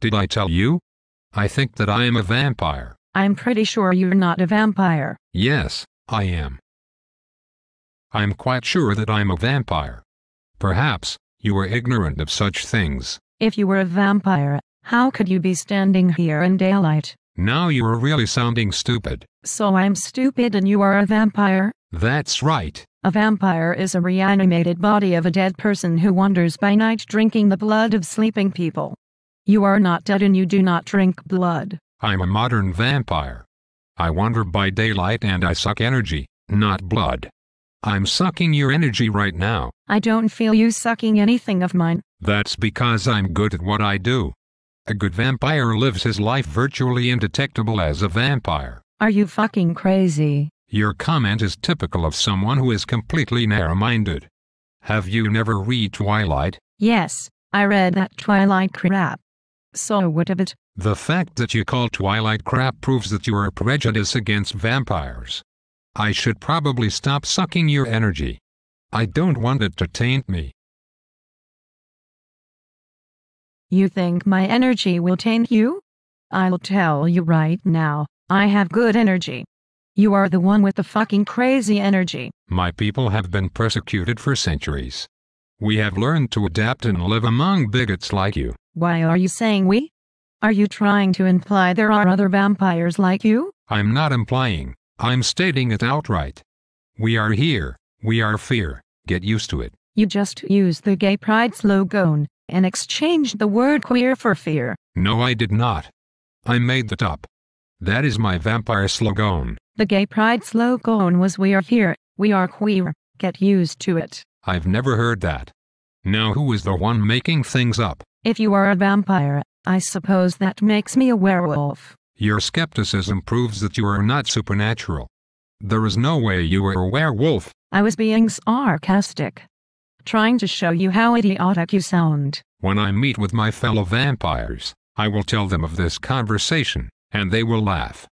Did I tell you? I think that I am a vampire. I'm pretty sure you're not a vampire. Yes, I am. I'm quite sure that I'm a vampire. Perhaps, you are ignorant of such things. If you were a vampire, how could you be standing here in daylight? Now you are really sounding stupid. So I'm stupid and you are a vampire? That's right. A vampire is a reanimated body of a dead person who wanders by night drinking the blood of sleeping people. You are not dead and you do not drink blood. I'm a modern vampire. I wander by daylight and I suck energy, not blood. I'm sucking your energy right now. I don't feel you sucking anything of mine. That's because I'm good at what I do. A good vampire lives his life virtually indetectable as a vampire. Are you fucking crazy? Your comment is typical of someone who is completely narrow-minded. Have you never read Twilight? Yes, I read that Twilight crap. So what of it? The fact that you call Twilight crap proves that you are prejudiced against vampires. I should probably stop sucking your energy. I don't want it to taint me. You think my energy will taint you? I'll tell you right now, I have good energy. You are the one with the fucking crazy energy. My people have been persecuted for centuries. We have learned to adapt and live among bigots like you. Why are you saying we? Are you trying to imply there are other vampires like you? I'm not implying. I'm stating it outright. We are here. We are fear. Get used to it. You just used the gay pride slogan and exchanged the word queer for fear. No, I did not. I made that up. That is my vampire slogan. The gay pride slogan was we are here, we are queer, get used to it. I've never heard that. Now who is the one making things up? If you are a vampire, I suppose that makes me a werewolf. Your skepticism proves that you are not supernatural. There is no way you are a werewolf. I was being sarcastic. Trying to show you how idiotic you sound. When I meet with my fellow vampires, I will tell them of this conversation, and they will laugh.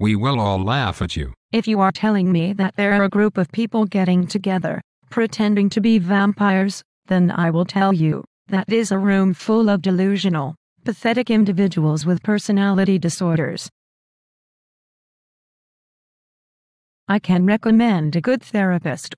We will all laugh at you. If you are telling me that there are a group of people getting together, pretending to be vampires, then I will tell you that is a room full of delusional, pathetic individuals with personality disorders. I can recommend a good therapist